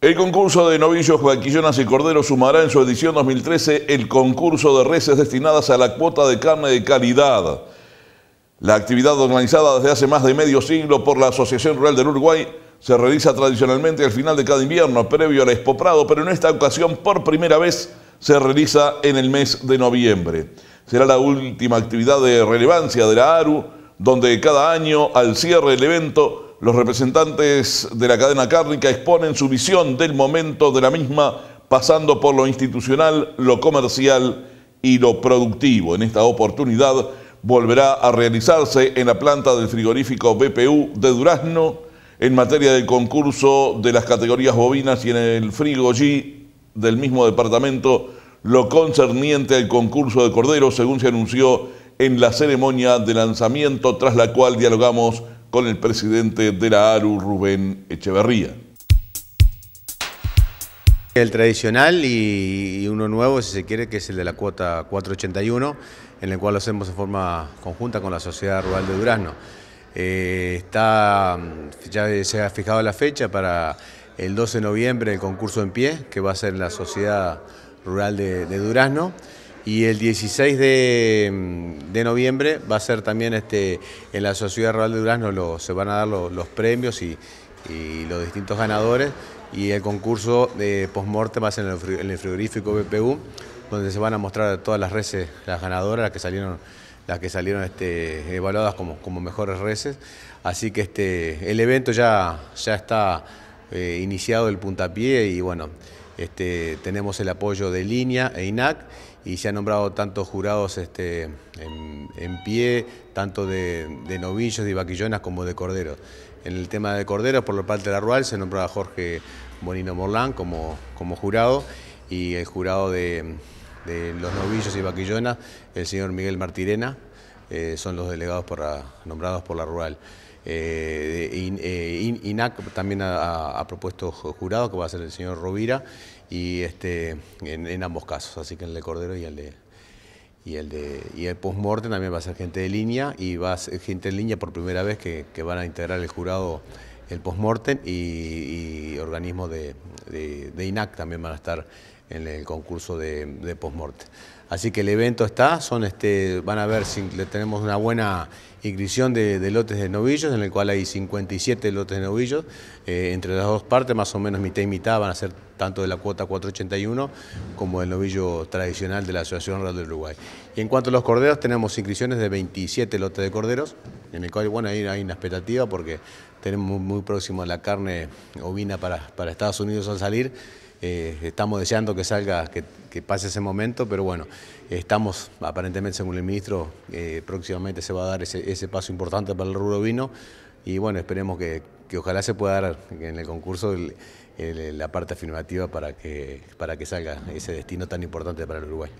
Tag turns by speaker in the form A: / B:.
A: El concurso de novillos Vaquillonas y corderos sumará en su edición 2013 el concurso de reses destinadas a la cuota de carne de calidad. La actividad organizada desde hace más de medio siglo por la Asociación Rural del Uruguay se realiza tradicionalmente al final de cada invierno, previo al Expo pero en esta ocasión por primera vez se realiza en el mes de noviembre. Será la última actividad de relevancia de la ARU, donde cada año, al cierre del evento, los representantes de la cadena cárnica exponen su visión del momento de la misma, pasando por lo institucional, lo comercial y lo productivo. En esta oportunidad volverá a realizarse en la planta del frigorífico BPU de Durazno en materia del concurso de las categorías bovinas y en el frigo G del mismo departamento lo concerniente al concurso de corderos, según se anunció en la ceremonia de lanzamiento, tras la cual dialogamos con el presidente de la ARU, Rubén Echeverría. El tradicional y uno nuevo, si se
B: quiere, que es el de la cuota 481, en el cual lo hacemos de forma conjunta con la Sociedad Rural de Durazno. Eh, está, mm, ya se ha fijado la fecha para el 12 de noviembre el concurso en pie, que va a ser la Sociedad Rural de Durazno. Y el 16 mm, de, noviembre va a ser también este, en la Sociedad Rural de Durazno se van a dar los premios y, los distintos ganadores y el concurso de post morte va a ser en el, frigorífico BPU, donde se van a mostrar todas las reces las ganadoras, las que salieron, las que salieron este, evaluadas como, mejores reces. Así que este, el evento ya, ya está eh, iniciado el puntapié y bueno. Este, tenemos el apoyo de Línea e INAC y se han nombrado tantos jurados este, en, pie, tanto de, novillos, y vaquillonas como de corderos. En el tema de corderos, por la parte de la rural, se nombró a Jorge Bonino Morlán como, jurado y el jurado de, los novillos y vaquillonas, el señor Miguel Martirena, eh, son los delegados nombrados por la rural. Eh, eh, INAC también ha, propuesto jurado, que va a ser el señor Rovira, y este, en, ambos casos, así que el de Cordero y el de y el de el postmortem también va a ser gente de línea y va a ser gente de línea por primera vez que, van a integrar el jurado el postmortem y, y organismos de, de INAC también van a estar en el concurso de, de postmorte. Así que el evento está, son este, van a ver, tenemos una buena inscripción de, lotes de novillos, en el cual hay 57 lotes de novillos, eh, entre las dos partes, más o menos mitad y mitad, van a ser tanto de la cuota 481 como del novillo tradicional de la Asociación Rural del Uruguay. Y en cuanto a los corderos, tenemos inscripciones de 27 lotes de corderos, en el cual, bueno, hay una expectativa porque tenemos muy, muy próximo la carne ovina para Estados Unidos al salir eh, estamos deseando que salga, que, pase ese momento, pero bueno, estamos, aparentemente, según el ministro, eh, próximamente se va a dar ese, paso importante para el rubro vino y bueno, esperemos que, ojalá se pueda dar en el concurso la parte afirmativa para para que salga ese destino tan importante para el Uruguay.